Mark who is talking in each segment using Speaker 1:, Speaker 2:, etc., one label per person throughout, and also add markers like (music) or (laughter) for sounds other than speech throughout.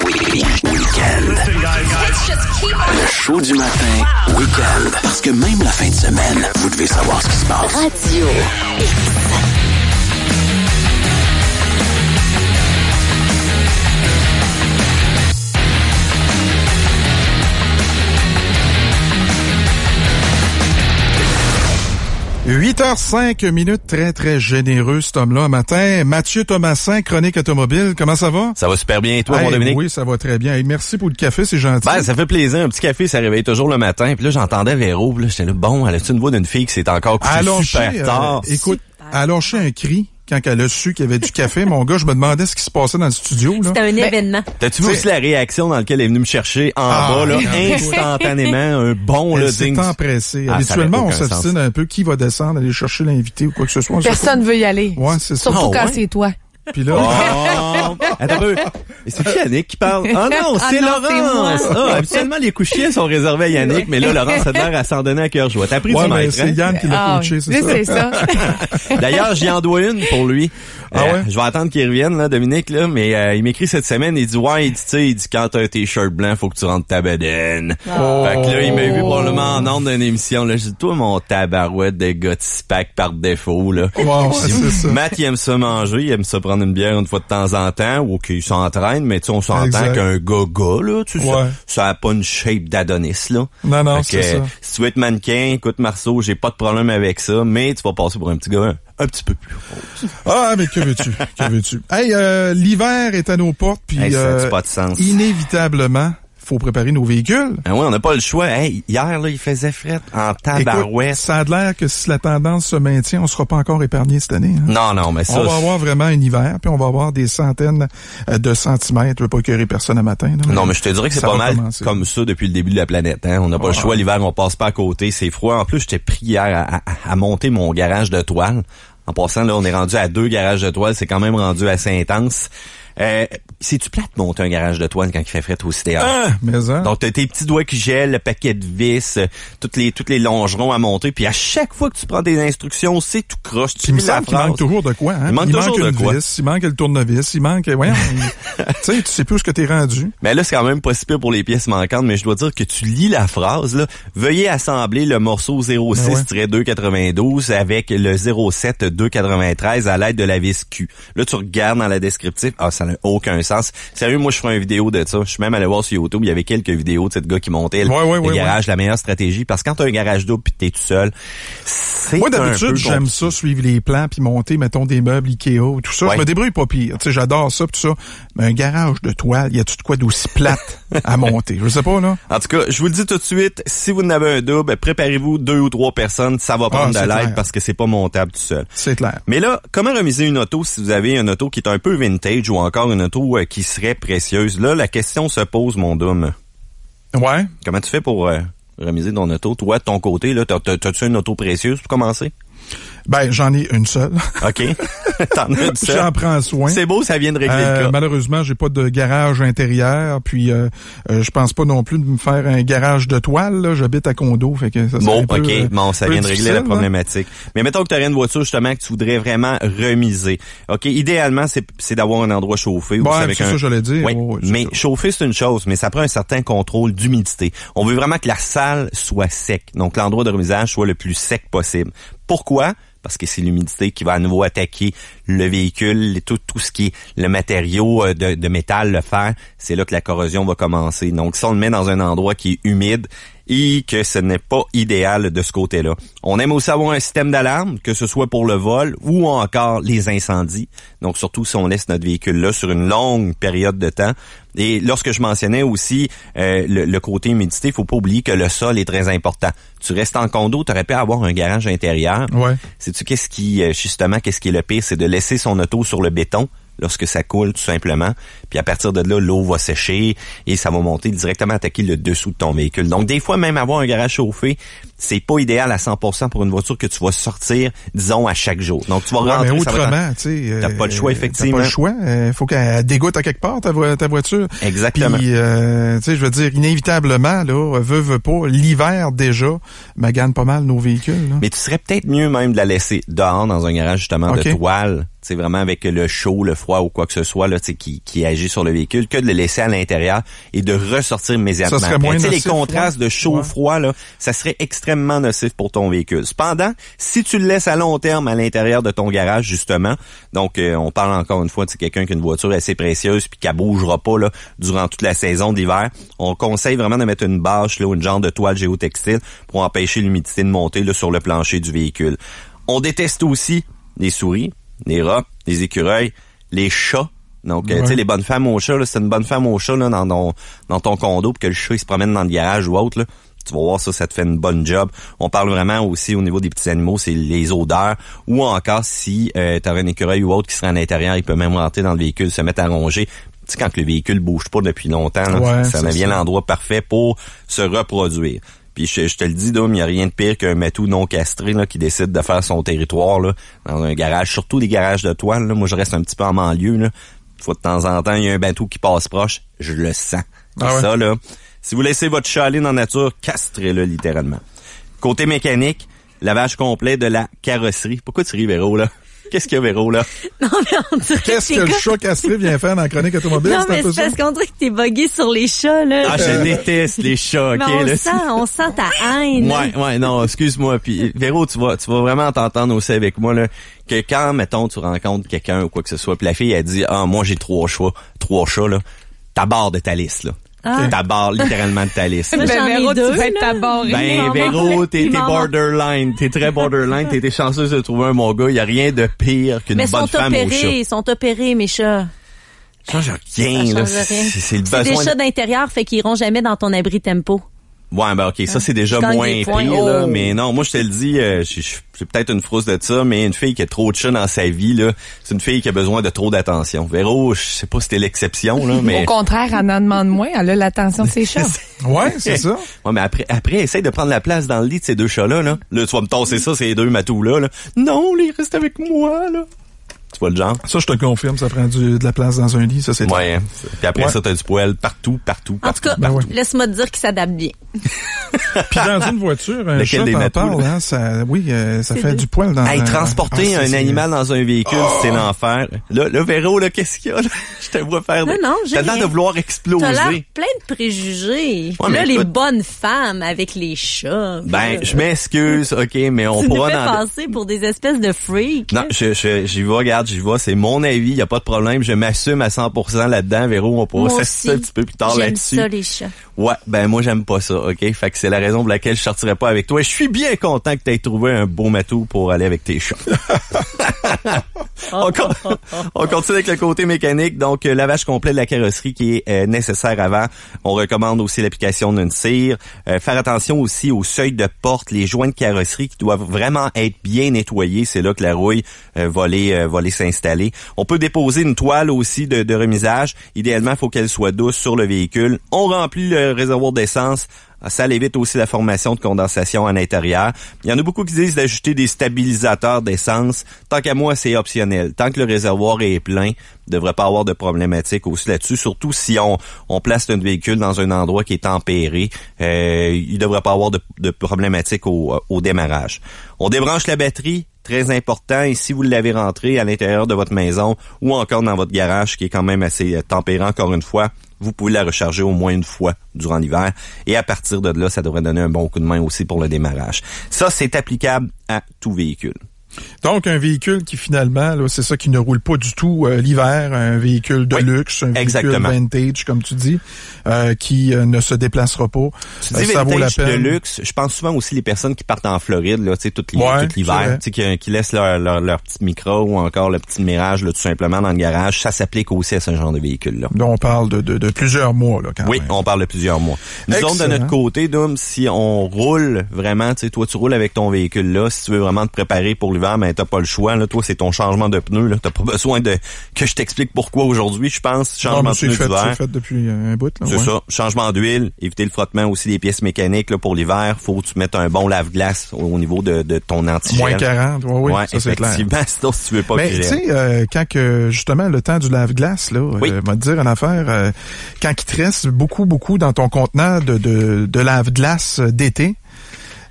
Speaker 1: Le show du matin, week-end. Parce que même la fin de semaine, vous devez savoir ce qui se passe. Radio. 8h05 minutes, très très
Speaker 2: généreux
Speaker 1: cet homme-là matin. Mathieu Thomasin, chronique automobile, comment ça va?
Speaker 2: Ça va super bien, et toi mon Dominique? Oui,
Speaker 1: ça va très bien. Et merci pour le café, c'est gentil. Ben, ça
Speaker 2: fait plaisir, un petit café, ça réveille toujours le matin. Puis là, j'entendais Véro, j'étais là, bon, elle a une voix d'une fille qui s'est encore couchée super euh, tard.
Speaker 1: écoute, alors chez un cri, quand elle a su qu'il y avait du café, mon gars, je me demandais ce qui se passait dans le studio. C'était un ben,
Speaker 2: événement. T'as-tu vu aussi la réaction dans laquelle elle est venue me chercher en ah, bas, là, instantanément, un bon elle dingue. ding.
Speaker 1: empressé. Ah, Habituellement, on s'abstine un peu qui va descendre, aller chercher l'invité ou quoi que ce soit. Personne
Speaker 2: veut y aller. Ouais, c'est Surtout ça. Ah, quand c'est toi. Puis là, oh. attends c'est qui Yannick qui parle Ah oh non, ah c'est Laurence. Ah, habituellement les couchiers sont réservés à Yannick, mais là Laurence a l'air à s'en donner à cœur joie. T'as pris ouais, du maître. C'est hein? Yann qui l'a ah couche c'est ça. (laughs) D'ailleurs, j'y en dois une pour lui. Ah ouais? Euh, je vais attendre qu'il revienne là, Dominique là, mais euh, il m'écrit cette semaine, il dit ouais, il dit, il dit quand t'as un t-shirt blanc, faut que tu rentres ta bedaine. Fait que là, il m'a vu probablement en ordre d'une émission là, j'ai toi mon tabarouette de gars spack par défaut là. Wow, Matt il aime se manger, il aime se prendre une bière une fois de temps en temps ou qu'ils s'entraîne, mais tu on s'entend qu'un gaga, là, tu sais, ça n'a pas une shape d'Adonis, là. Non, non, c'est ça. Si tu veux être mannequin, écoute, Marceau, j'ai pas de problème avec ça, mais tu vas passer pour un petit gars un, petit peu plus
Speaker 1: Ah, mais que veux-tu? que tu euh, l'hiver est à nos portes, puis... Euh, pas de sens. Inévitablement, faut préparer nos véhicules. Ah
Speaker 2: ben oui, on n'a pas le choix. hier, là, il faisait fret en tabarouette.
Speaker 1: ça a l'air que si la tendance se maintient, on sera pas encore épargné cette année. Hein. Non,
Speaker 2: non, mais ça... On va avoir
Speaker 1: vraiment un hiver, puis on va avoir des centaines euh, de centimètres. Je veux pas écœurer personne à matin. non, mais je te dirais que c'est pas mal
Speaker 2: comme ça depuis le début de la planète. Hein. On n'a pas le ah. choix. L'hiver, on passe pas à côté. C'est froid. En plus, j'étais pris hier à, monter mon garage de toile. En passant, là, on est rendu à deux garages de toile. C'est quand même rendu assez intense. Euh, C'est-tu plate de monter un garage de toile quand il fait frais, au Ah, mais hein. Donc, t'as tes petits doigts qui gèlent, le paquet de vis, euh, toutes les, toutes les longerons à monter, puis à chaque fois que tu prends des instructions, c'est tout croche. Tu il la phrase. Il manque toujours de quoi, hein? Il manque, une vis,
Speaker 1: il manque le tournevis, il manque, (laughs) tu sais, tu sais plus où que t'es rendu.
Speaker 2: Mais ben là, c'est quand même pas pour les pièces manquantes, mais je dois dire que tu lis la phrase, là. Veuillez assembler le morceau 06-292 ben avec le 07-293 à l'aide de la vis Q. Là, tu regardes dans la descriptive. Ah, ça aucun sens. Sérieux, moi, je ferai une vidéo de ça. Je suis même allé voir sur YouTube, il y avait quelques vidéos de ce gars qui montait le, garage, la meilleure stratégie. Parce que quand t'as un garage double puis t'es tout seul, c'est Moi, d'habitude, j'aime
Speaker 1: ça, suivre les plans puis monter, mettons, des meubles Ikea tout ça. Je me débrouille pas pire. Tu sais, j'adore ça tout ça. Mais un garage de toile, y a-tu de quoi d'aussi plate à (laughs) monter? Je sais pas, là.
Speaker 2: En tout cas, je vous le dis tout de suite, si vous n'avez un double, préparez-vous deux ou trois personnes. Ça va ah, prendre de l'aide parce que c'est pas montable tout seul. C'est clair. Mais là, comment remiser une auto si vous avez une auto qui est un peu vintage ou encore une auto euh, qui serait précieuse. Là, la question se pose, mon Dôme. Ouais. Comment tu fais pour euh, remiser ton auto? Toi, de ton côté, là, t'as-tu une auto précieuse pour commencer?
Speaker 1: Ben, j'en ai une seule. OK. (laughs) T'en as une seule. J'en prends soin. C'est beau,
Speaker 2: ça vient de régler le euh, cas.
Speaker 1: Malheureusement, j'ai pas de garage intérieur, puis euh, euh, je pense pas non plus de me faire un garage de toile. J'habite à condo, fait que ça Bon, peu, OK. bon, ça vient de régler la hein? problématique.
Speaker 2: Mais mettons que tu rien une voiture, justement, que tu voudrais vraiment remiser. OK, idéalement, c'est d'avoir un endroit chauffé. Bon, c'est ça j'allais dire. Oui. mais chauffer, c'est une chose, mais ça prend un certain contrôle d'humidité. On veut vraiment que la salle soit sec. Donc, l'endroit de remisage soit le plus sec possible. Pourquoi? parce que c'est l'humidité qui va à nouveau attaquer le véhicule, tout, tout ce qui est le matériau euh, de, métal, le fer, c'est là que la corrosion va commencer. Donc, si on le met dans un endroit qui est humide et que ce n'est pas idéal de ce côté-là. On aime aussi avoir un système d'alarme, que ce soit pour le vol ou encore les incendies. Donc, surtout si on laisse notre véhicule là sur une longue période de temps. Et lorsque je mentionnais aussi euh, le, côté humidité, il faut pas oublier que le sol est très important. Tu restes en condo, tu aurais pu avoir un garage intérieur. Ouais. Sais-tu qu'est-ce qui, euh, justement, qu'est-ce qui est le pire? C'est de laisser son auto sur le béton lorsque ça coule, tout simplement. Puis à partir de là, l'eau va sécher et ça va monter directement attaquer le dessous de ton véhicule. Donc des fois, même avoir un garage chauffé, c'est pas idéal à 100% pour une voiture que tu vas sortir, disons, à chaque jour. Donc tu vas rentrer... Mais autrement,
Speaker 1: tu sais... T'as pas le euh, choix, effectivement. pas le choix. Euh, faut qu'elle dégoûte à quelque part, ta, voiture. Exactement. Euh, tu sais, je veux dire, inévitablement, là, veut, veut pas, l'hiver déjà, magane pas mal nos véhicules.
Speaker 2: Mais tu serais peut-être mieux même de la laisser dehors dans un garage justement de toile c'est vraiment avec le chaud, le froid ou quoi que ce soit là, qui, qui agit sur le véhicule, que de le laisser à l'intérieur et de ressortir immédiatement. Ça les contrastes de chaud-froid, là, ça serait extrêmement nocif pour ton véhicule. Cependant, si tu le laisses à long terme à l'intérieur de ton garage, justement, donc euh, on parle encore une fois de quelqu'un qui a une voiture assez précieuse puis qui ne bougera pas là, durant toute la saison d'hiver, on conseille vraiment de mettre une bâche là, ou une genre de toile géotextile pour empêcher l'humidité de monter là, sur le plancher du véhicule. On déteste aussi les souris, les rats, les écureuils, les chats. Donc, euh, tu sais, les bonnes femmes aux chats, c'est une bonne femme aux chats là, dans, ton, condo, puis que le chat il se promène dans le garage ou autre. Tu vas voir ça, ça te fait une bonne job. On parle vraiment aussi au niveau des petits animaux, c'est les odeurs. Ou encore, si euh, tu avais un écureuil ou autre qui serait à l'intérieur, il peut même rentrer dans le véhicule, se mettre à ronger. Tu sais, quand le véhicule bouge pas depuis longtemps, ça devient l'endroit parfait pour se reproduire. Puis je, te le dis, il n'y a rien de pire qu'un bateau non castré là, qui décide de faire son territoire là, dans un garage, surtout des garages de toile. Moi, je reste un petit peu en banlieue. Faut de temps en temps, il y a un bateau qui passe proche. Je le sens. Ah Ça, là, si vous laissez votre chalet dans la nature, castrez-le littéralement. Côté mécanique, lavage complet de la carrosserie. Pourquoi tu ris, Véro, là? Qu'est-ce qu'il y a, Véro, là? (laughs) Non, mais on dirait
Speaker 1: Qu'est-ce que, le chat castré vient faire dans la chronique automobile? Non, mais c'est parce
Speaker 2: qu'on dirait que t'es bugué sur les chats, là. Ah, je euh. déteste les chats, OK? on sent, on sent ta haine. Ouais, ouais, non, excuse-moi. Puis, Véro, tu vas, tu vas vraiment t'entendre aussi avec moi, là, que quand, mettons, tu rencontres quelqu'un ou quoi que ce soit, puis la fille, elle dit, ah, moi, j'ai trois chats, trois chats, là, ta barre de ta liste, là. Ah. barre, littéralement de ta liste. ben, Véro, tu vas être Ben, Véro, t'es borderline. T'es très borderline. T'es chanceuse de trouver un bon gars. Y a rien de pire qu'une bonne femme opérés, au chat. Ils sont opérés, mes chats. Ça change rien, là. C'est le C'est des chats d'intérieur, fait qu'ils iront jamais dans ton abri tempo. Ouais, ben ok, ça hein? c'est déjà moins pire, là, oh. mais non, moi je te le dis, euh, peut-être une frousse de ça, mais une fille qui a trop de chats dans sa vie, là, c'est une fille qui a besoin de trop d'attention. Véro, je sais pas si c'était l'exception, là, mais... Au contraire, elle en demande moins, elle a l'attention de ses (laughs) chats. ouais, c'est ça. (laughs) Ouais, mais après, après, essaye de prendre la place dans le lit de ces deux chats-là, là. Là, tu vas me tasser ça, ces deux matous-là, Non, les reste avec moi, là. Tu vois le genre?
Speaker 1: Ça, je te confirme, ça prend du, de la place dans un lit, ça
Speaker 2: c'est Moyen. Hein. Puis après ça, t'as du poil partout, partout, En tout cas, ben laisse-moi te dire qu'il s'adapte bien. (laughs) Puis dans une voiture, un chat en parle,
Speaker 1: hein, ça, oui, euh, ça fait du poil dans... transporter ah, un animal
Speaker 2: dans un véhicule, oh! c'est l'enfer. Là, le Véro, là, qu'est-ce qu'il y a? (laughs) Je te vois faire... Non, non, j'ai l'air de vouloir exploser. T'as plein de préjugés. là, les bonnes femmes avec les chats. Ben, je m'excuse, OK, mais on pourra... Tu nous pour des espèces de freaks. Non, hein? je, j'y vais, je vois, c'est mon avis, il a pas de problème, je m'assume à 100% là-dedans. Véro, on pourra s'assister un petit peu plus tard là-dessus. Ouais, ben moi, j'aime pas ça, OK? Fait que c'est la raison pour laquelle je sortirai pas avec toi. Je suis bien content que tu aies trouvé un beau matou pour aller avec tes chats. (laughs) on, continue avec le côté mécanique. Donc, euh, lavage complet de la carrosserie qui est euh, nécessaire avant. On recommande aussi l'application d'une cire. Euh, faire attention aussi au seuil de porte, les joints de carrosserie qui doivent vraiment être bien nettoyés. C'est là que la rouille va les, va s'installer. On peut déposer une toile aussi de, remisage. Idéalement, il faut qu'elle soit douce sur le véhicule. On remplit le réservoir d'essence. Ça évite aussi la formation de condensation à l'intérieur. Il y en a beaucoup qui disent d'ajouter des stabilisateurs d'essence. Tant qu'à moi, c'est optionnel. Tant que le réservoir est plein, il devrait pas avoir de problématique aussi là-dessus. Surtout si on, place un véhicule dans un endroit qui est tempéré, euh, il devrait pas avoir de, de problématique au, au démarrage. On débranche la batterie, très important. Et si vous l'avez rentré à l'intérieur de votre maison ou encore dans votre garage, qui est quand même assez euh, tempérant encore une fois, vous pouvez la recharger au moins une fois durant l'hiver. Et à partir de là, ça devrait donner un bon coup de main aussi pour le démarrage. Ça, c'est applicable à tout véhicule.
Speaker 1: Donc, un véhicule qui finalement, c'est ça qui ne roule pas du tout euh, l'hiver, un véhicule de luxe, un véhicule vintage, comme tu dis, euh, qui euh, ne se déplacera pas. Tu dis ça de luxe,
Speaker 2: je pense souvent aussi les personnes qui partent en Floride, là, tout l'hiver, qui, qui laissent leur, petit micro ou encore le petit mirage là, tout simplement dans le garage, ça s'applique aussi à ce genre de véhicule-là.
Speaker 1: Donc, on parle de, plusieurs mois, là,
Speaker 2: quand même. Oui, on parle de plusieurs mois. Nous sommes de notre côté, si on roule vraiment, tu sais, toi tu roules avec ton véhicule-là, si tu veux vraiment te préparer pour l'hiver, mais mais t'as pas le choix. Là, toi, c'est ton changement de pneu. Là, t'as pas (laughs) besoin de que je t'explique pourquoi aujourd'hui. Je pense changement de pneu d'hiver. C'est
Speaker 1: fait depuis un bout. C'est ça.
Speaker 2: Changement d'huile, éviter le frottement aussi des pièces mécaniques là, pour l'hiver. Faut que tu mettes un bon lave-glace au, niveau de, ton anti Moins 40. Ouais, oui, c'est (laughs) si tu veux pas. Mais tu sais,
Speaker 1: euh, quand que justement le temps du lave-glace là, euh, va te dire une affaire, euh, quand il te reste beaucoup, beaucoup dans ton contenant de, de, de lave-glace d'été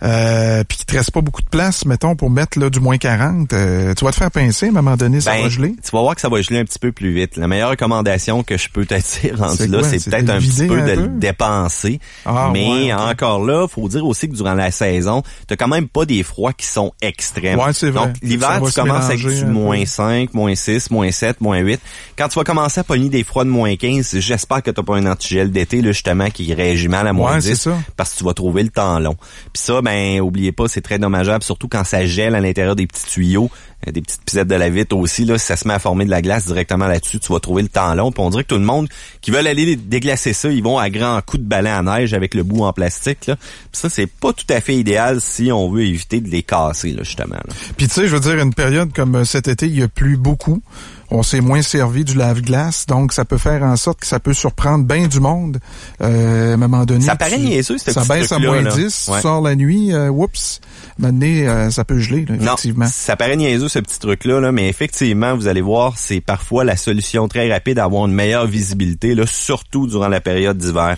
Speaker 1: euh, puis qu'il te reste pas beaucoup de place, mettons, pour mettre là, du moins 40, euh, tu vas te faire pincer à un moment donné,
Speaker 2: ça va ben, geler. Tu vas voir que ça va geler un petit peu plus vite. La meilleure recommandation que je peux dire, rendu là, c'est peut-être un petit peu, dépenser. Ah, mais encore là, faut dire aussi que durant la saison, t'as quand même pas des froids qui sont extrêmes. Donc l'hiver, tu commences avec du moins 5, moins 6, moins 7, moins 8. Quand tu vas commencer à pogner des froids de moins 15, j'espère que t'as pas un antigel d'été, justement, qui réagit mal à moins ouais, 10. Parce que tu vas trouver le temps long. Puis ça, ben oubliez pas, c'est très dommageable, surtout quand ça gèle à l'intérieur des petits tuyaux, euh, des petites pisettes de la vitre aussi. Là, si ça se met à former de la glace directement là-dessus, tu vas trouver le temps long. Puis on dirait que tout le monde qui veulent aller déglacer ça, ils vont à grands coups de balai à neige avec le bout en plastique. Là. ça, c'est pas tout à fait idéal si on veut éviter de les casser, justement.
Speaker 1: Puis tu sais, je veux dire, une période comme euh, cet été, il y a plus beaucoup on s'est moins servi du lave-glace, donc ça peut faire en sorte que ça peut surprendre bien du monde. Euh, à un moment donné, ça paraît niaiseux, Ça baisse à moins 10, tu la nuit, euh, oups, maintenant euh, ça peut geler, effectivement.
Speaker 2: ça paraît niaiseux ce petit truc-là, là, mais effectivement, vous allez voir, c'est parfois la solution très rapide à avoir une meilleure visibilité, là, surtout durant la période d'hiver.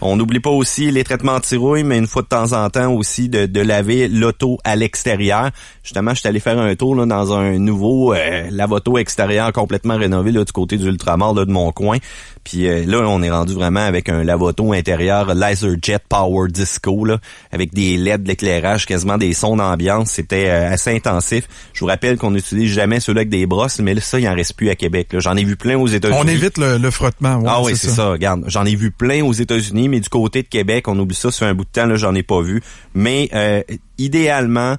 Speaker 2: On n'oublie pas aussi les traitements anti-rouille, mais une fois de temps en temps aussi de, de laver l'auto à l'extérieur. Justement, je suis allé faire un tour là, dans un nouveau euh, lavoto extérieur complètement rénové là, du côté du Ultramar de mon coin. Puis euh, là, on est rendu vraiment avec un lavoto intérieur laser jet power disco, là, avec des LED d'éclairage, quasiment des sons d'ambiance. C'était euh, assez intensif. Je vous rappelle qu'on n'utilise jamais ceux-là avec des brosses, mais là, ça, il en reste plus à Québec. J'en ai vu plein aux États-Unis. On évite
Speaker 1: le, frottement. ah oui, c'est ça.
Speaker 2: Regarde, j'en ai vu plein aux États-Unis, mais du côté de Québec, on oublie ça sur un bout de temps. Là, j'en ai pas vu. Mais euh, idéalement,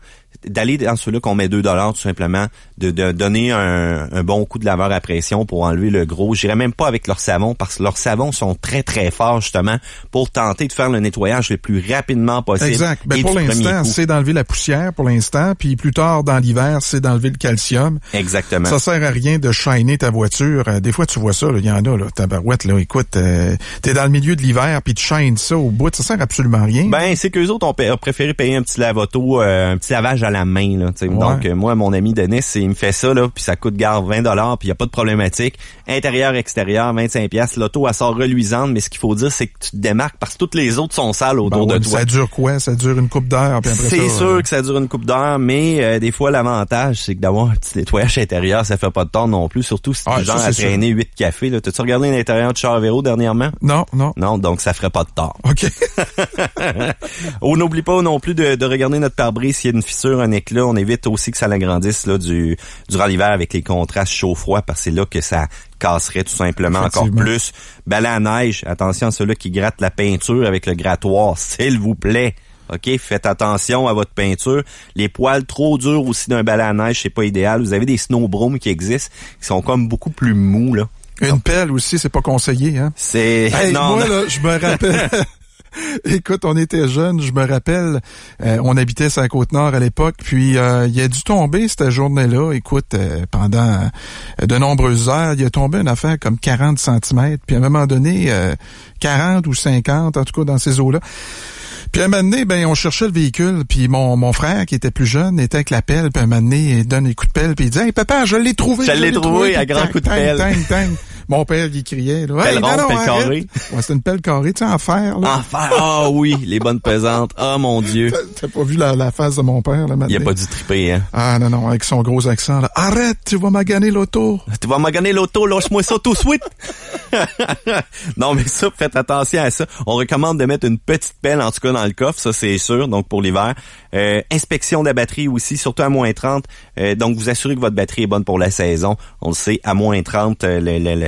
Speaker 2: d'aller dans celui là qu'on met 2 dollars tout simplement, de, donner un, bon coup de laveur à pression pour enlever le gros. J'irai même pas avec leur savon parce que leurs savons sont très très forts justement pour tenter de faire le nettoyage le plus rapidement possible. Exact. Ben, pour l'instant, c'est
Speaker 1: d'enlever la poussière pour l'instant, puis plus tard dans l'hiver, c'est d'enlever le calcium.
Speaker 2: Exactement. Ça
Speaker 1: sert à rien de shiner ta voiture. Euh, des fois, tu vois ça, il y en a là, barouette, là, écoute, tu euh, t'es dans le milieu de l'hiver puis tu shines ça au bout, ça sert absolument rien.
Speaker 2: Ben, c'est que autres ont préféré payer un petit lavoto euh, un petit lavage à la main Donc euh, moi mon ami Denis, il me fait ça là, puis ça coûte garde 20 dollars, puis il y a pas de problématique. Intérieur extérieur 25 pièces, l'auto elle sort reluisante, mais ce qu'il faut dire c'est que tu te démarques parce que toutes les autres sont sales autour ben de toi. Ça
Speaker 1: dure quoi Ça dure une coupe d'heure C'est sûr euh,
Speaker 2: que ça dure une coupe d'heure, mais euh, des fois l'avantage c'est que d'avoir un petit nettoyage intérieur, ça fait pas de temps non plus, surtout si tu es genre à traîner 8 cafés là. As tu regardé l'intérieur de Charvéro dernièrement Non, non. Non, donc ça ferait pas de tort. OK. (laughs) on n'oublie pas non plus de, regarder notre pare-brise s'il y a une fissure un éclat, on évite aussi que ça l'agrandisse là, du, durant l'hiver avec les contrastes chaud-froid, parce que c'est là que ça casserait tout simplement encore plus. Balai à neige, attention à ceux-là qui grattent la peinture avec le grattoir, (laughs) s'il vous plaît. OK, faites attention à votre peinture. Les poils trop durs aussi d'un balai à neige, c'est pas idéal. Vous avez des snowbrooms qui existent, qui sont comme beaucoup plus mous là.
Speaker 1: Une pelle aussi, c'est pas conseillé, hein?
Speaker 2: C'est. (laughs) non, moi, là, je me rappelle. (laughs)
Speaker 1: (laughs) Écoute, on était jeune, je me rappelle, euh, on habitait sur la côte nord à l'époque, puis euh, il a dû tomber cette journée-là. Écoute, euh, pendant euh, de nombreuses heures, il a tombé une affaire comme 40 cm, puis à un moment donné, 40 ou 50, en tout cas dans ces eaux-là. Puis à un moment donné, ben, on cherchait le véhicule, puis mon, mon frère, qui était plus jeune, était avec la pelle, puis à un moment donné, il donne les coups de pelle, puis il dit « Hey, papa, je l'ai trouvé! » Je, l'ai trouvé, à grand coup de pelle. Mon père, il criait. Là, pelle ronde, pelle carrée. c'est une pelle carrée, tu sais, en fer. Là. En fer,
Speaker 2: ah oui, les bonnes pesantes. Ah oh, mon Dieu. T'as pas vu
Speaker 1: la, la, face de mon père, là, maintenant? Il a pas dû triper, hein? Ah non, non, avec son gros accent, là. Arrête, tu vas maganer l'auto.
Speaker 2: Tu vas maganer l'auto, lâche-moi ça tout de suite. (laughs) non, mais ça, faites attention à ça. On recommande de mettre une petite pelle, en tout cas, dans le coffre, ça c'est sûr, donc pour l'hiver. Euh, inspection de la batterie aussi, surtout à moins 30. Euh, donc, vous assurez que votre batterie est bonne pour la saison. On le sait, à moins 30, euh, le, le, le,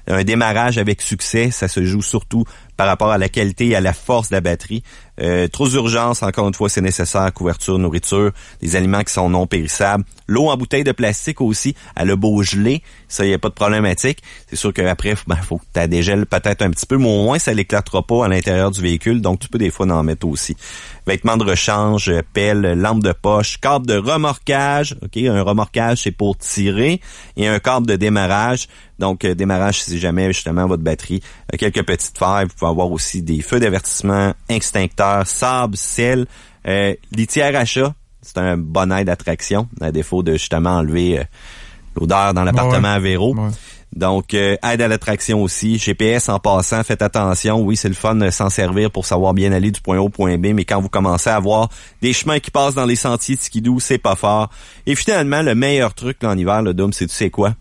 Speaker 2: Euh, un démarrage avec succès, ça se joue surtout par rapport à la qualité et à la force de la batterie. Euh, trop d'urgence, encore une fois, c'est nécessaire. Couverture, nourriture, des aliments qui sont non périssables. L'eau en bouteille de plastique aussi, elle a beau geler, ça, il n'y a pas de problématique. C'est sûr qu'après, il (laughs) ben, faut que tu dégèles peut-être un petit peu, mais au moins, ça l'éclatera pas à l'intérieur du véhicule, donc tu peux des fois en mettre aussi. Vêtements de rechange, pelle, lampe de poche, câble de remorquage. ok, Un remorquage, c'est pour tirer. Et un câble de démarrage, donc euh, démarrage démarrage si jamais justement votre batterie euh, quelques petites failles. Vous pouvez avoir aussi des feux d'avertissement, extincteurs, sable, sel, euh, litière à chat. C'est un bon aide à d'attraction, à défaut de justement enlever euh, l'odeur dans l'appartement à Véro. Donc, aide à l'attraction aussi. GPS en passant, faites attention. Oui, c'est le fun de s'en servir pour savoir bien aller du point A au point B, mais quand vous commencez à avoir des chemins qui passent dans les sentiers de skidoo, c'est pas fort. Et finalement, le meilleur truc là, en hiver, le Dôme, c'est tu sais quoi?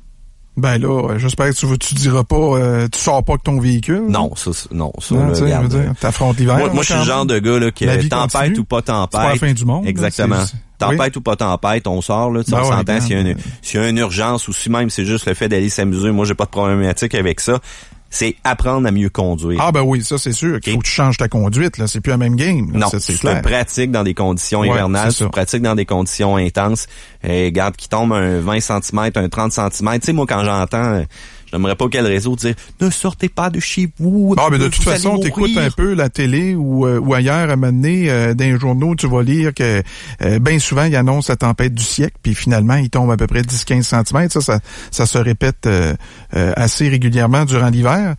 Speaker 1: Ben là, euh, j'espère que tu ne tu diras pas, euh, tu sors pas que ton véhicule. Non,
Speaker 2: ça, non, ça, tu là, dire,
Speaker 1: euh, t'affrontes l'hiver. Moi, hein, je suis le genre de gars là, qui
Speaker 2: tempête ou pas tempête. C'est pas la fin du monde. Exactement. tempête ou pas tempête, on sort là, ben on s'entend euh, s'il y, a une urgence ou si même c'est juste le fait d'aller s'amuser. Moi, j'ai pas de problématique avec ça c'est apprendre à mieux conduire. Ah ben
Speaker 1: oui, ça c'est sûr. Il Faut que tu changes ta conduite là, c'est plus la même game. non, c'est clair. Tu
Speaker 2: pratiques dans des conditions hivernales, tu pratiques dans des conditions intenses. Et garde qui tombe un 20 cm, un 30 cm. Tu sais moi quand j'entends euh, J'aimerais pas qu'elle réseau dire ne sortez pas de chez vous. Ah, mais de toute façon, t'écoutes un
Speaker 1: peu la télé ou, euh, ou ailleurs à mener d'un euh, dans journaux, tu vas lire que ben bien souvent, ils annoncent la tempête du siècle, puis finalement, il tombe à peu près 10-15 cm. Ça, ça, ça, se répète assez régulièrement durant l'hiver.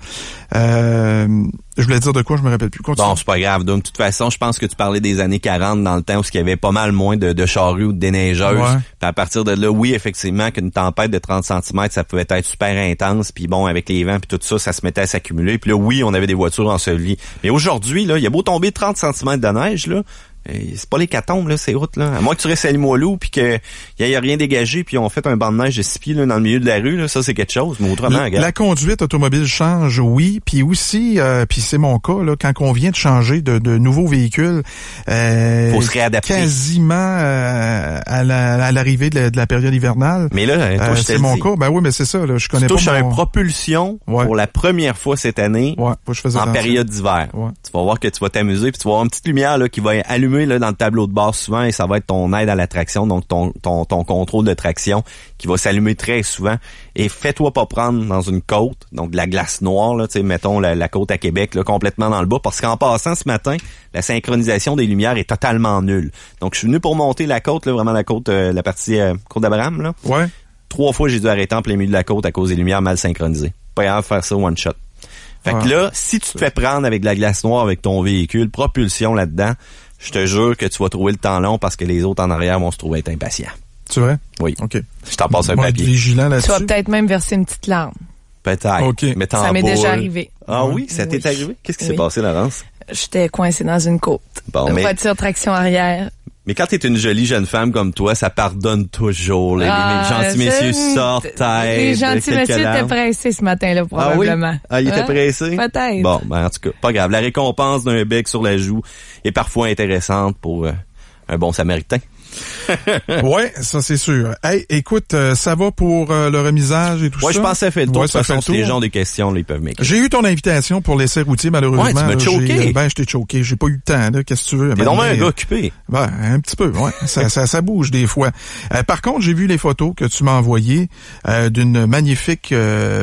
Speaker 1: Je voulais dire de quoi, je me rappelle plus. Continue. Bon, c'est
Speaker 2: pas grave. de toute façon, je pense que tu parlais des années 40 dans le temps où il y avait pas mal moins de, charrues ou de déneigeuses. à partir de là, oui, effectivement, qu'une tempête de 30 cm, ça pouvait être super intense. Puis bon, avec les vents puis tout ça, ça se mettait à s'accumuler. Puis là, oui, on avait des voitures lit. Mais aujourd'hui, là, il y a beau tomber 30 cm de neige, là, euh, c'est pas les catombes, là, ces routes, là. À moins que tu restes à Limoilou puis il n'y a rien dégagé puis on fait un banc de neige de six dans le milieu de la rue, là. Ça, c'est quelque chose, mais autrement, la, La
Speaker 1: conduite automobile change, oui. Puis aussi, euh, puis c'est mon cas, là, quand on vient de changer de, de nouveau véhicule, euh, Faut se réadapter. quasiment euh, à, l'arrivée de la, période hivernale. Mais là, c'est mon cas. Ben oui, mais c'est ça, là. Je connais pas mon... à
Speaker 2: propulsion pour la première fois cette année. Ouais, en période d'hiver. Tu vas voir que tu vas t'amuser puis tu vas avoir une petite lumière, là, qui va allumer dans le tableau de bord souvent et ça va être ton aide à la traction, donc ton, ton, ton contrôle de traction qui va s'allumer très souvent. Et fais-toi pas prendre dans une côte, donc de la glace noire, là, mettons la, côte à Québec, là, complètement dans le bas, parce qu'en passant ce matin, la synchronisation des lumières est totalement nulle. Donc je suis venu pour monter la côte, là, vraiment la côte, euh, la partie euh, côte d'Abraham. Là. Trois fois j'ai dû arrêter en plein milieu de la côte à cause des lumières mal synchronisées. Pas de faire ça one shot. Fait que ah. là, si tu te fais prendre avec de la glace noire avec ton véhicule, propulsion là-dedans, je te jure que tu vas trouver le temps long parce que les autres en arrière vont se trouver impatients. Tu vrai? Oui. OK. Je t'en passe un papier. vigilant là-dessus. Tu vas peut-être même verser une petite larme. Peut-être. OK. Mais ça m'est déjà arrivé. Ah oui, ça t'est arrivé? Qu'est-ce qui s'est passé, Laurence? J'étais coincé dans une côte. Bon, mais... Voiture traction arrière, mais quand t'es une jolie jeune femme comme toi, ça pardonne toujours. Les, ah, gentils messieurs sortent. Les gentils messieurs étaient pressés ce matin-là, probablement. Ah, oui? ah ils étaient pressés? Peut-être. Bon, ben, en tout cas, pas grave. La récompense d'un bec sur la joue est parfois intéressante pour euh, un bon samaritain
Speaker 1: ouais, ça c'est sûr. Hey, écoute, euh, ça va pour euh, le
Speaker 2: remisage et tout ça? Ouais, je pensais faire le tour. de toute façon, si les gens ont des questions, les ils peuvent m'écrire.
Speaker 1: J'ai eu ton invitation pour l'essai routier, malheureusement. Ouais, tu choqué. Euh, ben, je choqué. J'ai pas eu le temps, là. Qu'est-ce que tu veux? T'es normalement mais... un gars
Speaker 2: occupé. Ben, un petit
Speaker 1: peu, ouais. (laughs) ça, ça, bouge des fois. par contre, j'ai vu les photos que tu m'as envoyées d'une magnifique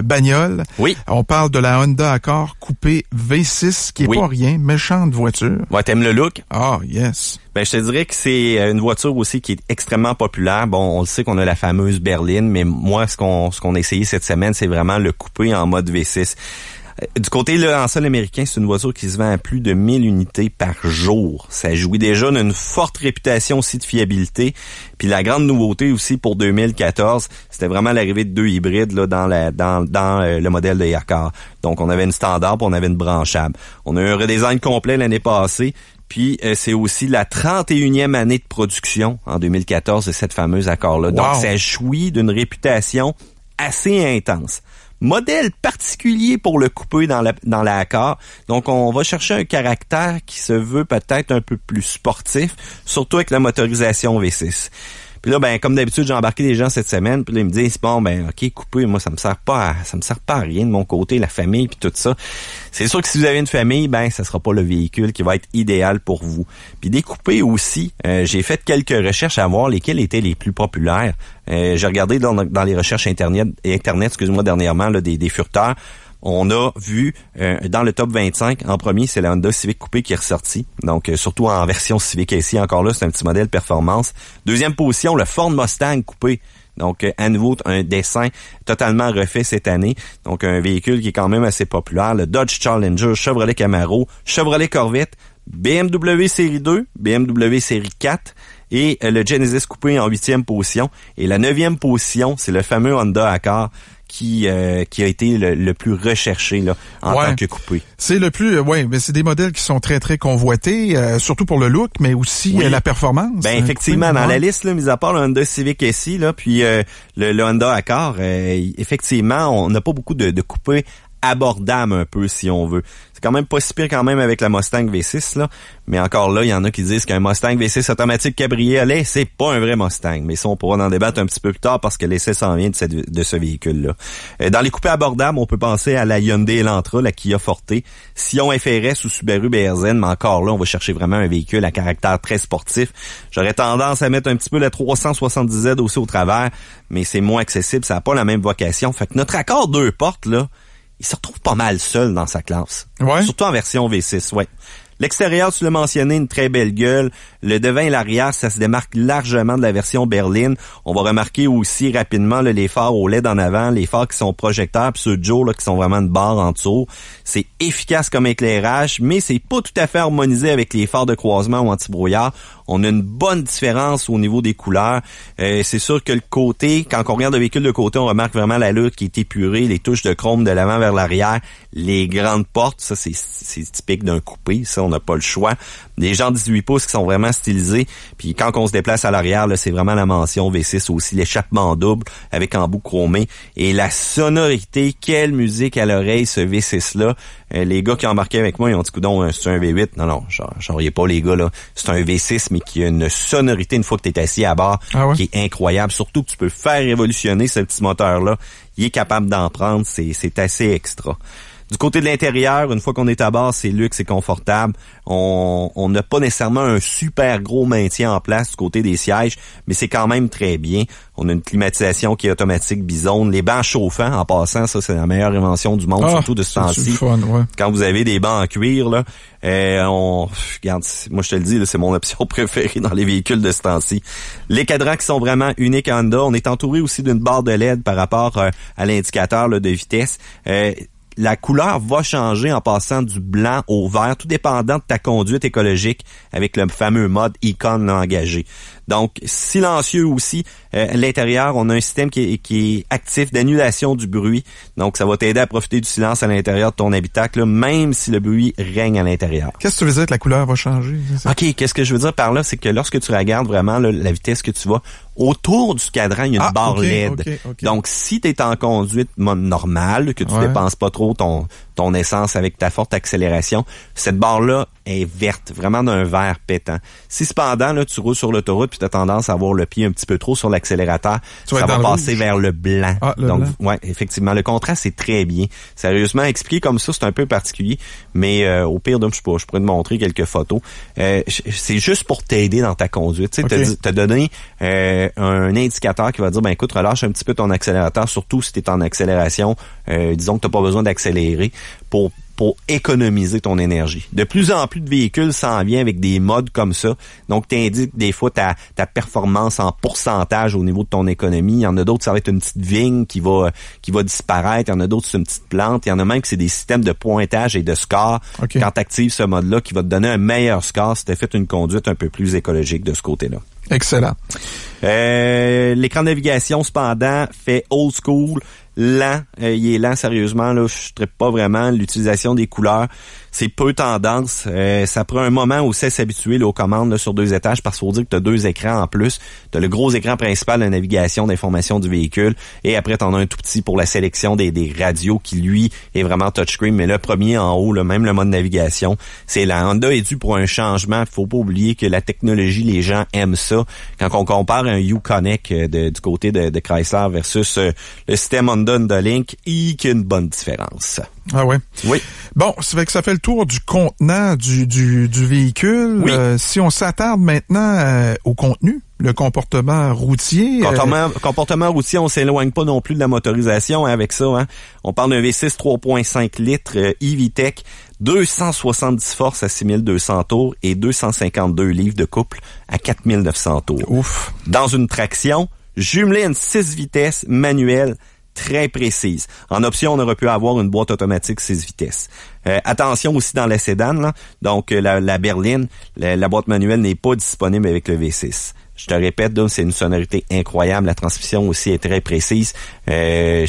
Speaker 1: bagnole. Oui. On parle de la Honda Accord coupée V6, qui est pas rien, méchante voiture.
Speaker 2: Ouais, t'aimes le look? Ah, yes. Ben, je te dirais que c'est euh, une voiture aussi qui est extrêmement populaire. Bon, on le sait qu'on a la fameuse berline, mais moi, ce qu'on ce qu'on a essayé cette semaine, c'est vraiment le coupé en mode V6. Euh, du côté là, en sol américain, c'est une voiture qui se vend à plus de 1000 unités par jour. Ça jouit déjà d'une forte réputation aussi de fiabilité. Puis la grande nouveauté aussi pour 2014, c'était vraiment l'arrivée de deux hybrides là, dans, la, dans, dans euh, le modèle de Yakar. Donc on avait une standard, on avait une branchable. On a eu un redesign complet l'année passée. Puis euh, c'est aussi la 31e année de production en 2014 de cette fameuse accord-là. Donc ça jouit d'une réputation assez intense. Modèle particulier pour le couper dans la, dans l'accord. Donc on va chercher un caractère qui se veut peut-être un peu plus sportif, surtout avec la motorisation V6 là, ben, comme d'habitude, j'ai embarqué des gens cette semaine, puis ils me disent, bon, ben, ok, coupé, moi, ça me sert pas ça me sert pas à rien de mon côté, la famille, puis tout ça. C'est sûr que si vous avez une famille, ben, ça sera pas le véhicule qui va être idéal pour vous. Puis découper aussi, euh, j'ai fait quelques recherches à voir lesquelles étaient les plus populaires. Euh, j'ai regardé dans, les recherches internet, internet excuse-moi, dernièrement, là, des, des furteurs on a vu euh, dans le top 25 en premier, c'est la Honda Civic coupé qui est ressortie. Donc euh, surtout en version Civic ici encore là, c'est un petit modèle performance. Deuxième position, le Ford Mustang coupé. Donc euh, à nouveau un dessin totalement refait cette année. Donc un véhicule qui est quand même assez populaire, le Dodge Challenger, Chevrolet Camaro, Chevrolet Corvette, BMW série 2, BMW série 4 et le Genesis coupé en huitième position. Et la neuvième position, c'est le fameux Honda Accord qui euh, qui a été le, plus recherché là, en tant que coupé. C'est le plus,
Speaker 1: euh, ouais, mais c'est des modèles qui sont très très convoités, euh, surtout pour le look, mais aussi la
Speaker 2: performance. Ben effectivement, dans la liste, là, mis à part le Honda Civic SI, là, puis le, Honda Accord, effectivement, on n'a pas beaucoup de, de coupés abordable un peu si on veut. C'est quand même pas si pire quand même avec la Mustang V6 là, mais encore là, il y en a qui disent qu'un Mustang V6 automatique cabriolet, c'est pas un vrai Mustang, mais ça on pourra en débattre un petit peu plus tard parce que l'essai s'en vient de, ce véhicule là. Euh, dans les coupés abordables, on peut penser à la Hyundai Elantra, la Kia Forte, Sion FRS ou Subaru BRZ, mais encore là, on va chercher vraiment un véhicule à caractère très sportif. J'aurais tendance à mettre un petit peu la 370Z aussi au travers, mais c'est moins accessible, ça n'a pas la même vocation. Fait que notre accord deux portes là, il se retrouve pas mal seul dans sa classe. Surtout en version V6, ouais. L'extérieur, tu l'as mentionné, une très belle gueule. Le devant et l'arrière, ça se démarque largement de la version berline. On va remarquer aussi rapidement les phares au LED en avant, les phares qui sont projecteurs, ce ceux Joe là, qui sont vraiment de barre en dessous. C'est efficace comme éclairage, mais c'est pas tout à fait harmonisé avec les phares de croisement ou anti-brouillard. On a une bonne différence au niveau des couleurs. Euh, c'est sûr que le côté, quand on regarde le véhicule de côté, on remarque vraiment la qui est épurée, les touches de chrome de l'avant vers l'arrière, les grandes portes, ça c'est, typique d'un coupé, ça on n'a pas le choix. Des gens 18 pouces qui sont vraiment stylisés, puis quand on se déplace à l'arrière, c'est vraiment la mention V6 aussi, l'échappement double avec bout chromé et la sonorité, quelle musique à l'oreille ce V6 là. Euh, les gars qui embarquaient avec moi, ils ont dit, coudon, euh, c'est un V8. Non, non, genre, pas les gars, là. C'est un V6, mais qui a une sonorité une fois que t'es assis à bord, ah qui est incroyable. Surtout que tu peux faire évolutionner ce petit moteur-là. Il est capable d'en prendre, c'est assez extra. Du côté de l'intérieur, une fois qu'on est à bord, c'est luxe, et confortable. On n'a pas nécessairement un super gros maintien en place du côté des sièges, mais c'est quand même très bien. On a une climatisation qui est automatique bisonne. Les bancs chauffants, en passant, ça c'est la meilleure invention du monde, ah, surtout de ce temps-ci. Quand vous avez des bancs en cuir, là, euh, on regarde, moi je te le dis, c'est mon option (laughs) préférée dans les véhicules de ce temps-ci. Les cadrans qui sont vraiment uniques à Honda. On est entouré aussi d'une barre de LED par rapport euh, à l'indicateur de vitesse. Euh, la couleur va changer en passant du blanc au vert, tout dépendant de ta conduite écologique avec le fameux mode icône engagé. Donc, silencieux aussi, euh, l'intérieur, on a un système qui est, qui est actif d'annulation du bruit. Donc, ça va t'aider à profiter du silence à l'intérieur de ton habitacle, même si le bruit règne à l'intérieur. Qu'est-ce
Speaker 1: que tu veux dire la couleur va changer?
Speaker 2: OK, qu'est-ce que je veux dire par là? C'est que lorsque tu regardes vraiment la vitesse que tu vas, autour du cadran, il y a une ah, barre LED. Donc, si tu es en conduite normale, que tu dépenses pas trop ton, ton essence avec ta forte accélération, cette barre-là est verte, vraiment d'un vert pétant. Si cependant, là, tu roules sur l'autoroute puis tu as tendance à avoir le pied un petit peu trop sur la accélérateur, ça va passer vers le blanc. Ah, donc, ouais, effectivement, le contraste est très bien. Sérieusement, expliqué comme ça, c'est un peu particulier, mais euh, au pire, je, pourrais, te montrer quelques photos. Euh, c'est juste pour t'aider dans ta conduite. Tu sais, te donner euh, un indicateur qui va dire, ben écoute, relâche un petit peu ton accélérateur, surtout si tu es en accélération. disons que tu pas besoin d'accélérer pour pour économiser ton énergie. De plus en plus de véhicules s'en viennent avec des modes comme ça. Donc, tu indiques des fois ta, ta performance en pourcentage au niveau de ton économie. Il y en a d'autres, ça va être une petite vigne qui va qui va disparaître. Il y en a d'autres, c'est une petite plante. Il y en a même que c'est des systèmes de pointage et de score. Quand tu actives ce mode-là, qui va te donner un meilleur score si tu fait une conduite un peu plus écologique de ce côté-là. Excellent. Euh, l'écran de navigation, cependant, fait old school lent. Euh, il est lent, sérieusement. Là, je ne pas vraiment l'utilisation des couleurs. C'est peu tendance. Euh, ça prend un moment où c'est s'habituer aux commandes sur deux étages parce qu'il faut dire que tu as deux écrans en plus. Tu as le gros écran principal de navigation d'information du véhicule et après, tu en as un tout petit pour la sélection des, radios qui, lui, est vraiment touchscreen. Mais le premier en haut, là, même le mode navigation, c'est là, Honda est dû pour un changement. faut pas oublier que la technologie, les gens aiment ça. Quand on compare un U-Connect euh, du côté de, de Chrysler versus le système Honda Brandon link il y a une bonne différence. Ah ouais. Oui.
Speaker 1: Bon, c'est vrai que ça fait le tour du contenant du, du, du véhicule. Oui. Euh, si on s'attarde maintenant euh, au contenu, le comportement routier. Euh, comportement,
Speaker 2: comportement routier, on s'éloigne pas non plus de la motorisation hein, avec ça. Hein. On parle d'un V6 3.5 litres e 270 forces à 6200 tours et 252 livres de couple à 4900 tours. Ouf. Dans une traction, jumelée à une 6 vitesses manuelle très précise. En option, on aurait pu avoir une boîte automatique 6 vitesses. Euh, attention aussi dans la sedan, là, donc euh, la, berline, la, boîte manuelle n'est pas disponible avec le V6. Je te répète, c'est une sonorité incroyable. La transmission aussi est très précise. Euh,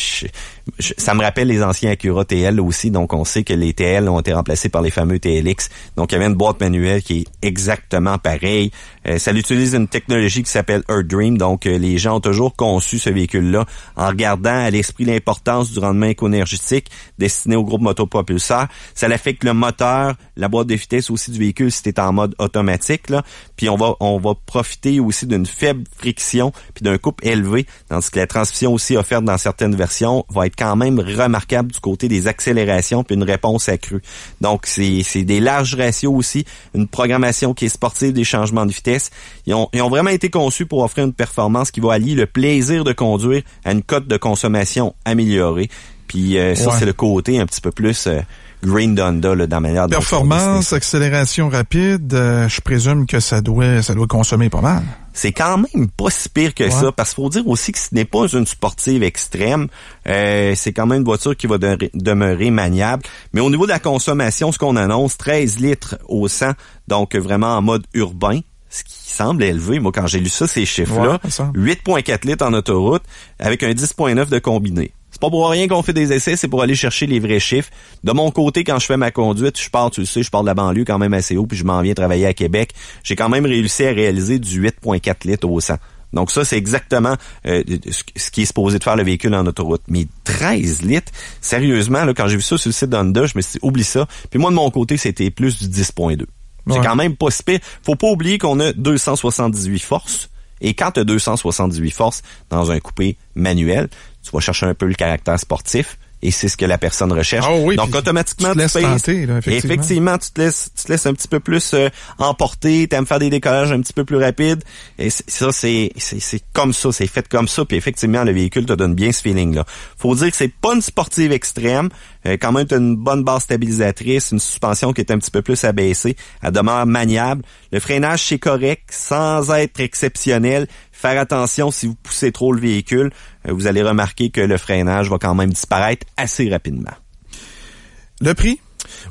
Speaker 2: ça me rappelle les anciens Acura TL aussi, donc on sait que les TL ont été remplacés par les fameux TLX. Donc il y avait une boîte manuelle qui est exactement pareille. Euh, ça utilise une technologie qui s'appelle Earth Dream, donc euh, les gens ont toujours conçu ce véhicule-là en regardant à l'esprit l'importance du rendement éco-énergétique destiné au groupe motopropulseur. Ça l'affecte le moteur, la boîte de vitesse aussi du véhicule si es en mode automatique. Puis on va, on va profiter aussi d'une faible friction puis d'un couple élevé, tandis que la transmission aussi offerte dans certaines versions va être quand même remarquable du côté des accélérations puis une réponse accrue. Donc, c'est des larges ratios aussi, une programmation qui est sportive, des changements de vitesse. Ils ont, ils ont vraiment été conçus pour offrir une performance qui va allier le plaisir de conduire à une cote de consommation améliorée. Puis euh, ça, c'est le côté un petit peu plus... Euh, Green Donda là, dans la manière Performance,
Speaker 1: accélération rapide, euh, je présume que ça doit, ça doit consommer pas mal.
Speaker 2: C'est quand même pas si pire que ça, parce qu'il faut dire aussi que ce n'est pas une sportive extrême. Euh, c'est quand même une voiture qui va demeurer maniable. Mais au niveau de la consommation, ce qu'on annonce, 13 litres au 100, donc vraiment en mode urbain ce qui semble élevé. Moi, quand j'ai lu ça, ces chiffres-là, 8,4 litres en autoroute avec un 10,9 de combiné pas pour rien qu'on fait des essais, c'est pour aller chercher les vrais chiffres. De mon côté, quand je fais ma conduite, je pars, tu le sais, je pars de la banlieue quand même assez haut, puis je m'en viens travailler à Québec. J'ai quand même réussi à réaliser du 8,4 litres au 100. Donc ça, c'est exactement euh, ce qui est supposé de faire le véhicule en autoroute. Mais 13 litres, sérieusement, là, quand j'ai vu ça sur le site d'Honda, je me oublie ça. Puis moi, de mon côté, c'était plus du 10.2. C'est quand même pas si pire. Faut pas oublier qu'on a 278 forces, et quand tu as 278 forces dans un coupé manuel, tu vas chercher un peu le caractère sportif, et c'est ce que la personne recherche. Ah Donc automatiquement tu te, laisses effectivement. tu te laisses tu te laisses un petit peu plus euh, emporter, tu aimes faire des décollages un petit peu plus rapides et ça c'est c'est comme ça, c'est fait comme ça puis effectivement le véhicule te donne bien ce feeling là. Faut dire que c'est pas une sportive extrême, euh, quand même tu as une bonne base stabilisatrice, une suspension qui est un petit peu plus abaissée, elle demeure maniable, le freinage c'est correct sans être exceptionnel, Faire attention si vous poussez trop le véhicule, euh, vous allez remarquer que le freinage va quand même disparaître assez rapidement. Le prix?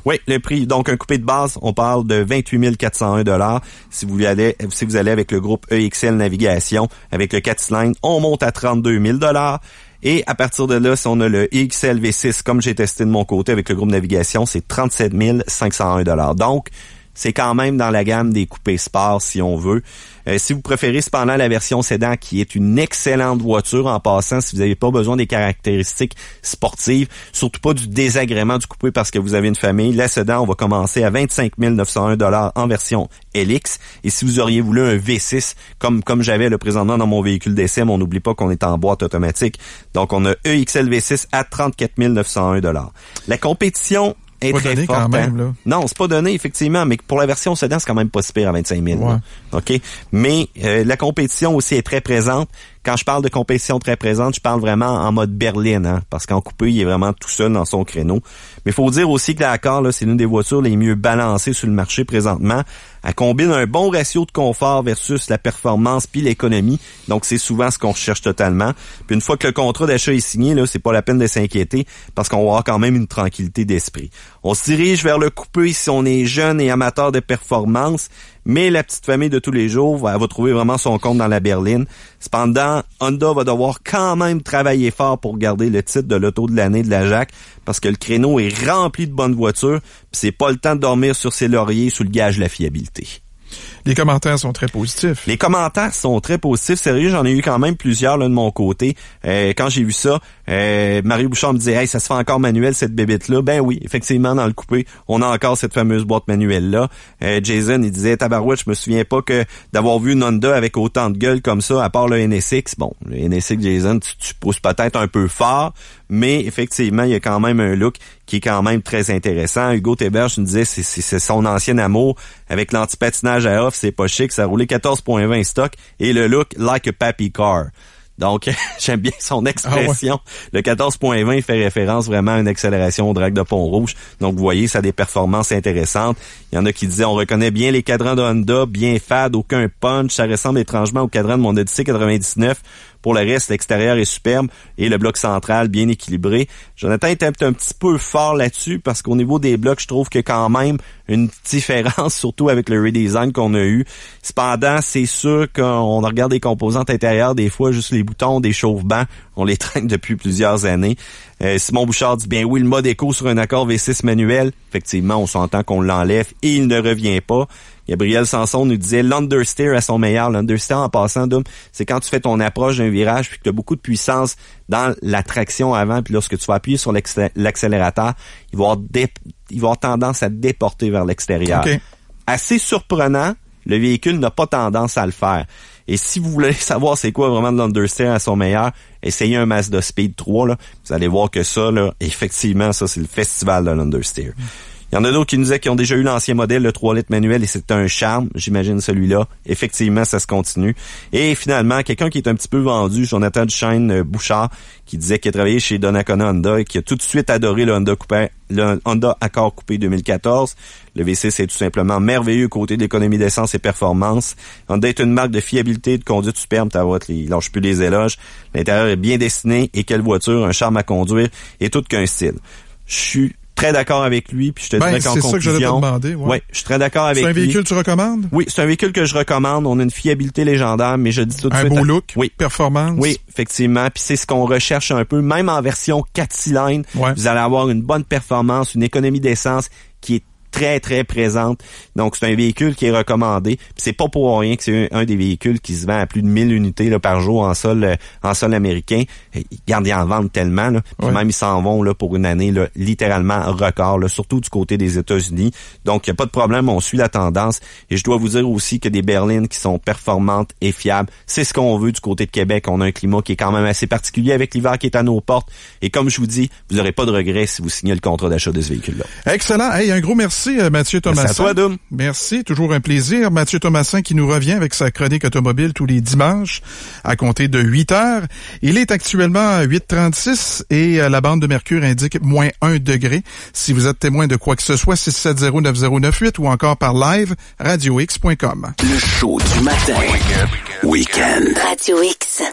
Speaker 2: Oui, le prix. Donc, un coupé de base, on parle de 28 401 dollars. Si vous allez, si vous allez avec le groupe EXL Navigation, avec le 4 cylindres, on monte à 32 000 dollars. Et à partir de là, si on a le EXL V6, comme j'ai testé de mon côté avec le groupe Navigation, c'est 37 501 dollars. Donc, c'est quand même dans la gamme des coupés sport, si on veut. Euh, si vous préférez cependant la version sedan, qui est une excellente voiture en passant, si vous n'avez pas besoin des caractéristiques sportives, surtout pas du désagrément du coupé parce que vous avez une famille, la sedan, on va commencer à 25 901 dollars en version LX. Et si vous auriez voulu un V6, comme, comme j'avais le présentement dans mon véhicule d'essai, on n'oublie pas qu'on est en boîte automatique. Donc, on a EXL V6 à 34 901 La compétition pas très donné quand Non, c'est pas donné, effectivement, mais pour la version sedan, c'est quand même pas si pire à 25 000. OK? Mais euh, la compétition aussi est très présente. Quand je parle de compétition très présente, je parle vraiment en mode berline, hein, parce qu'en coupé, il est vraiment tout seul dans son créneau. Mais faut dire aussi que la Accord, c'est l'une des voitures les mieux balancées sur le marché présentement. Elle combine un bon ratio de confort versus la performance puis l'économie. Donc c'est souvent ce qu'on recherche totalement. Puis une fois que le contrat d'achat est signé, là, c'est pas la peine de s'inquiéter parce qu'on aura quand même une tranquillité d'esprit. On se dirige vers le coupé si on est jeune et amateur de performance, mais la petite famille de tous les jours, va va trouver vraiment son compte dans la berline. Cependant, Honda va devoir quand même travailler fort pour garder le titre de l'auto de l'année de la Jacques, parce que le créneau est rempli de bonnes voitures, puis c'est pas le temps de dormir sur ses lauriers sous le gage de la fiabilité. Les commentaires sont très positifs. Les commentaires sont très positifs. Sérieux, j'en ai eu quand même plusieurs là, de mon côté. Euh, quand j'ai vu ça, Marie euh, Mario Bouchard me disait Hey, ça se fait encore manuel cette bébête-là. Ben oui, effectivement, dans le coupé, on a encore cette fameuse boîte manuelle-là. Euh, Jason, il disait Tabarouette, je me souviens pas que d'avoir vu Nonda avec autant de gueule comme ça, à part le NSX. Bon, le NSX Jason, tu, tu pousses peut-être un peu fort mais effectivement, il y a quand même un look qui est quand même très intéressant. Hugo Théberge nous disait c'est, c'est, son ancien amour avec l'antipatinage à off, c'est pas chic, ça roulait 14.20 stock et le look like a pappy car. Donc, (laughs) j'aime bien son ah expression. Le 14.20 fait référence vraiment à une accélération au drag de pont rouge. Donc, vous voyez, ça a des performances intéressantes. Il y en a qui disaient, on reconnaît bien les cadrans de Honda, bien fade, aucun punch. Ça ressemble étrangement au cadran de mon Odyssey 99. Pour le reste, l'extérieur est superbe et le bloc central bien équilibré. Jonathan était un petit peu fort là-dessus parce qu'au niveau des blocs, je trouve que quand même une différence, (laughs) surtout avec le redesign qu'on a eu. Cependant, c'est sûr qu'on regarde les composantes intérieures, des fois juste les boutons, des chauffe-bancs, on les (laughs) traîne depuis plusieurs années. Euh, Simon Bouchard dit bien oui, le mode éco sur un accord V6 manuel. Effectivement, on s'entend qu'on l'enlève et il ne revient pas. Gabriel Sanson nous disait l'understeer à son meilleur. L'understeer en passant, c'est quand tu fais ton approche d'un virage puis que tu as beaucoup de puissance dans la traction avant, puis lorsque tu vas appuyer sur l'accélérateur, il va avoir tendance à déporter vers l'extérieur. Assez surprenant, le véhicule n'a pas tendance à le faire. Et si vous voulez (laughs) savoir c'est quoi vraiment de l'understeer à son meilleur, essayez un de Speed 3. Là. Vous allez voir que ça, là, effectivement, ça, c'est le festival de l'understeer. Il y en a d'autres qui nous disaient qu'ils ont déjà eu l'ancien modèle, le 3 litres manuel, et c'est un charme, j'imagine celui-là. Effectivement, ça se continue. Et finalement, quelqu'un qui est un petit peu vendu, Jonathan Shane euh, Bouchard, qui disait qu'il travaillait chez Donacona Honda et qui a tout de suite adoré le Honda le Honda Accord Coupé 2014. Le V6 c'est tout simplement merveilleux côté de l'économie d'essence et performance. Honda est une marque de fiabilité de conduite superbe, t'as les lâche plus les éloges. L'intérieur est bien dessiné et quelle voiture, un charme à conduire et tout qu'un style. Je suis très d'accord avec lui. Puis je te ben, dirais qu'en conclusion, ça que j'allais te demander, ouais. je suis très d'accord avec lui. C'est un véhicule
Speaker 1: que tu recommandes
Speaker 2: Oui, c'est un véhicule que je recommande. On a une fiabilité légendaire, mais je dis tout de suite. Un beau look. Oui. Performance. Oui, effectivement. Puis c'est ce qu'on recherche un peu, même en version 4 cylindres. Vous allez avoir une bonne performance, une économie d'essence qui est très très présente. Donc c'est un véhicule qui est recommandé. C'est pas pour rien que c'est un, des véhicules qui se vend à plus de 1000 unités là, par jour en sol euh, en sol américain. Ils gardent en vente tellement même ils s'en vont là pour une année là, littéralement record surtout du côté des États-Unis. Donc il y a pas de problème, on suit la tendance et je dois vous dire aussi que des berlines qui sont performantes et fiables, c'est ce qu'on veut du côté de Québec. On a un climat qui est quand même assez particulier avec l'hiver qui est à nos portes et comme je vous dis, vous n'aurez pas de regrets si vous signez le contrat d'achat de ce véhicule là.
Speaker 1: Excellent. Et un gros merci Merci, euh, Mathieu Thomasin. Merci toujours un plaisir. Mathieu Thomasin qui nous revient avec sa chronique automobile tous les dimanches à compter de 8 heures. Il est actuellement à 8,36 et euh, la bande de mercure indique moins 1 degré. Si vous êtes témoin de quoi que ce soit, 6709098 ou encore par live, radiox.com.
Speaker 2: Le show du matin. Weekend. Radio X.